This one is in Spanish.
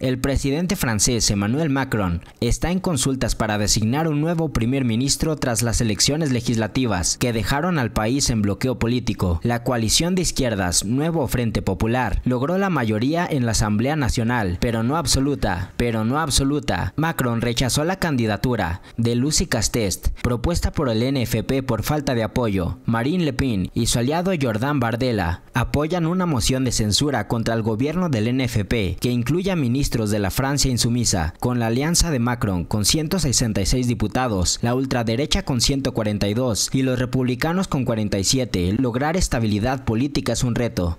El presidente francés Emmanuel Macron está en consultas para designar un nuevo primer ministro tras las elecciones legislativas que dejaron al país en bloqueo político. La coalición de izquierdas Nuevo Frente Popular logró la mayoría en la Asamblea Nacional, pero no absoluta, pero no absoluta. Macron rechazó la candidatura de Lucy Castest, propuesta por el NFP por falta de apoyo, Marine Le Pen y su aliado Jordán Bardella apoyan una moción de censura contra el gobierno del NFP que incluye a ministros de la Francia insumisa, con la alianza de Macron con 166 diputados, la ultraderecha con 142 y los republicanos con 47. Lograr estabilidad política es un reto.